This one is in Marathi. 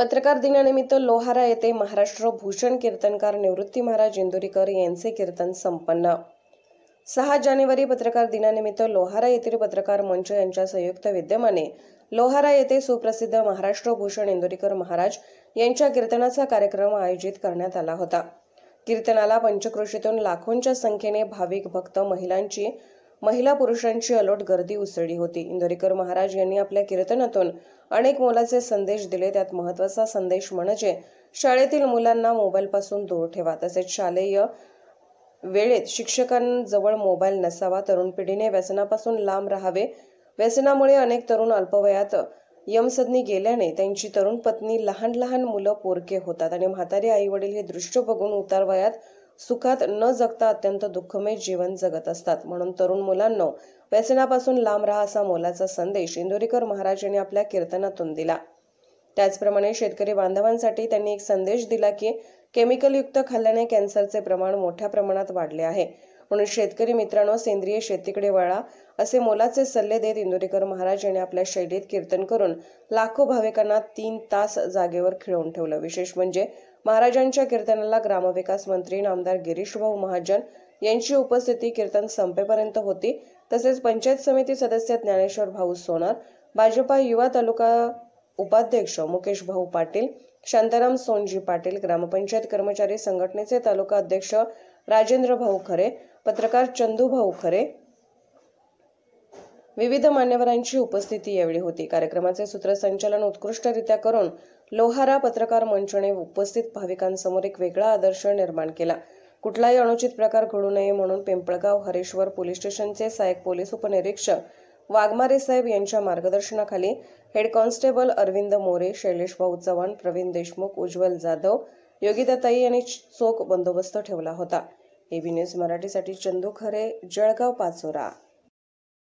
पत्रकार दिनानिमित्त लोहारा येथे महाराष्ट्र भूषण कीर्तनकार निवृत्ती महाराज इंदुरीकर यांचे कीर्तन संपन्न सहा जानेवारी पत्रकार दिनानिमित्त लोहारा येथील पत्रकार मंच यांच्या संयुक्त विद्यमाने लोहारा येथे सुप्रसिद्ध महाराष्ट्र भूषण इंदुरीकर महाराज यांच्या कीर्तनाचा कार्यक्रम आयोजित करण्यात आला होता कीर्तनाला पंचकृषीतून लाखोंच्या संख्येने भाविक भक्त महिलांची महिला पुरुषांची अलोट गर्दी उसळी होती इंदोरीकर महाराज यांनी आपल्या कीर्तनातून अनेक मोलाचे संदेश दिले त्यात महत्वाचा संदेश म्हणजे शाळेतील मुलांना पासून दूर ठेवा तसेच शालेय वेळेत शिक्षकांजवळ मोबाईल नसावा तरुण पिढीने व्यसनापासून लांब राहावे व्यसनामुळे अनेक तरुण अल्पवयात यमसदनी गेल्याने त्यांची तरुण पत्नी लहान लहान मुलं पोरके होतात आणि म्हातारी आई वडील हे दृश्य बघून उतारवयात सुखात न जगता अत्यंत दुःखमय जीवन जगत असतात म्हणून तरुण मुलांना व्यसनापासून लांब राहा असा मोलाचा संदेश इंदोरीकर महाराजांनी आपल्या कीर्तनातून दिला त्याचप्रमाणे शेतकरी बांधवांसाठी त्यांनी एक संदेश दिला की केमिकलयुक्त खाल्ल्याने कॅन्सरचे प्रमाण मोठ्या प्रमाणात वाढले आहे म्हणून शेतकरी मित्रांनो सेंद्रिय शेतीकडे वळा असे मोलाचे सल्ले देत इंदुरेकर महाराज यांनी आपल्या शैलीत कीर्तन करून लाखो भाविकांना तीन तास जागेवर खिळवून ठेवलं विशेष म्हणजे महाराजांच्या कीर्तनाला ग्रामविकास मंत्री आमदार गिरीश भाऊ महाजन यांची उपस्थिती कीर्तन संपेपर्यंत होती तसेच पंचायत समिती सदस्य ज्ञानेश्वर भाऊ सोनार भाजपा युवा तालुका उपाध्यक्ष मुकेश भाऊ पाटील शांताराम सोनजी पाटील ग्रामपंचायत कर्मचारी संघटनेचे तालुका अध्यक्ष राजेंद्र भाऊ खरे पत्रकार चंदू भाऊ खरे विविध मान्यवरांची उपस्थिती यावेळी होती कार्यक्रमाचे सूत्रसंचालन उत्कृष्टरित्या करून लोहारा पत्रकार मंचने उपस्थित भाविकांसमोर एक वेगळा आदर्श निर्माण केला कुठलाही अनुचित प्रकार घडू नये म्हणून पिंपळगाव हरेश्वर पोलीस स्टेशनचे सहाय्यक पोलीस उपनिरीक्षक वाघमारे साहेब यांच्या मार्गदर्शनाखाली हेड कॉन्स्टेबल अरविंद मोरे शैलेश भाऊ चव्हाण प्रवीण देशमुख उज्ज्वल जाधव योगिताताई यांनी चोख बंदोबस्त ठेवला होता एबी न्यूज मराठीसाठी चंदू खरे जळगाव पाचोरा